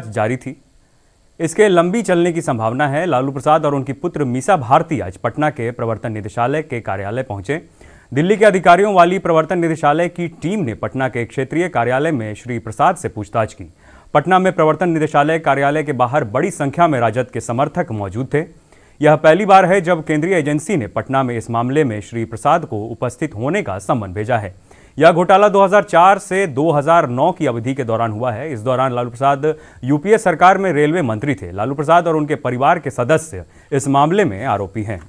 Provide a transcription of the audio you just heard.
जारी थी इसके लंबी चलने की संभावना है लालू प्रसाद और उनकी पुत्र मीसा भारती आज पटना के प्रवर्तन निदेशालय के कार्यालय पहुंचे दिल्ली के अधिकारियों वाली प्रवर्तन निदेशालय की टीम ने पटना के क्षेत्रीय कार्यालय में श्री प्रसाद से पूछताछ की पटना में प्रवर्तन निदेशालय कार्यालय के बाहर बड़ी संख्या में राजद के समर्थक मौजूद थे यह पहली बार है जब केंद्रीय एजेंसी ने पटना में इस मामले में श्री प्रसाद को उपस्थित होने का सम्मन भेजा है यह घोटाला 2004 से 2009 की अवधि के दौरान हुआ है इस दौरान लालू प्रसाद यूपीए सरकार में रेलवे मंत्री थे लालू प्रसाद और उनके परिवार के सदस्य इस मामले में आरोपी हैं